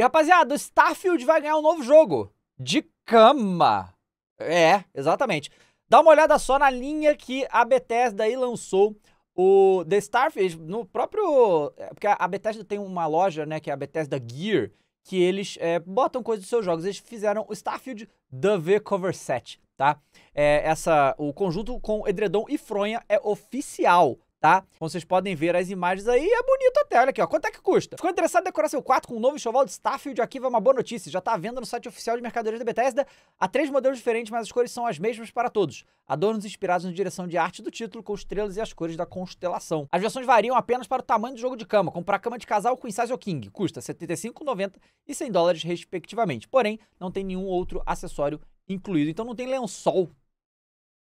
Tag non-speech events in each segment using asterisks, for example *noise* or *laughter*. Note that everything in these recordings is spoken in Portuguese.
E rapaziada, o Starfield vai ganhar um novo jogo. De cama. É, exatamente. Dá uma olhada só na linha que a Bethesda aí lançou. O The Starfield, no próprio. É, porque a Bethesda tem uma loja, né? Que é a Bethesda Gear. Que eles é, botam coisas dos seus jogos. Eles fizeram o Starfield The V Cover Set, tá? É, essa, o conjunto com edredom e fronha é oficial tá? Como então vocês podem ver as imagens aí, é bonito até. Olha aqui, ó. Quanto é que custa? Ficou interessado em decorar seu quarto com um novo enxoval de Starfield? Aqui vai uma boa notícia. Já tá à venda no site oficial de mercadorias da Bethesda. Há três modelos diferentes, mas as cores são as mesmas para todos. Adornos inspirados na direção de arte do título, com estrelas e as cores da constelação. As versões variam apenas para o tamanho do jogo de cama. Comprar cama de casal com size ou king. Custa 75,90 e 100 dólares, respectivamente. Porém, não tem nenhum outro acessório incluído. Então não tem lençol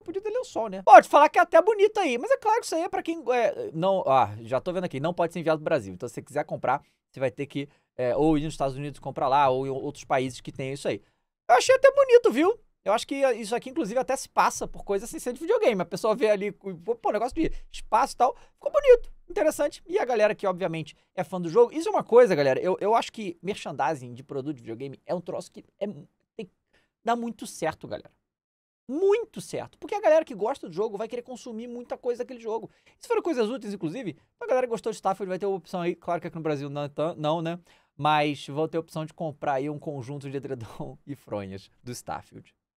podia ter lençol, né? Pode falar que é até bonito aí, mas é claro que isso aí é pra quem. É, não, ah, já tô vendo aqui, não pode ser enviado pro Brasil. Então, se você quiser comprar, você vai ter que é, ou ir nos Estados Unidos comprar lá, ou em outros países que tem isso aí. Eu achei até bonito, viu? Eu acho que isso aqui, inclusive, até se passa por coisa sem assim, ser de videogame. A pessoa vê ali, pô, negócio de espaço e tal. Ficou bonito, interessante. E a galera que, obviamente, é fã do jogo. Isso é uma coisa, galera. Eu, eu acho que merchandising de produto de videogame é um troço que é, tem, dá muito certo, galera muito certo. Porque a galera que gosta do jogo vai querer consumir muita coisa daquele jogo. Isso se forem coisas úteis, inclusive, a galera que gostou de Starfield vai ter uma opção aí. Claro que aqui no Brasil não, é não né? Mas vão ter a opção de comprar aí um conjunto de edredom *laughs* e fronhas do Starfield.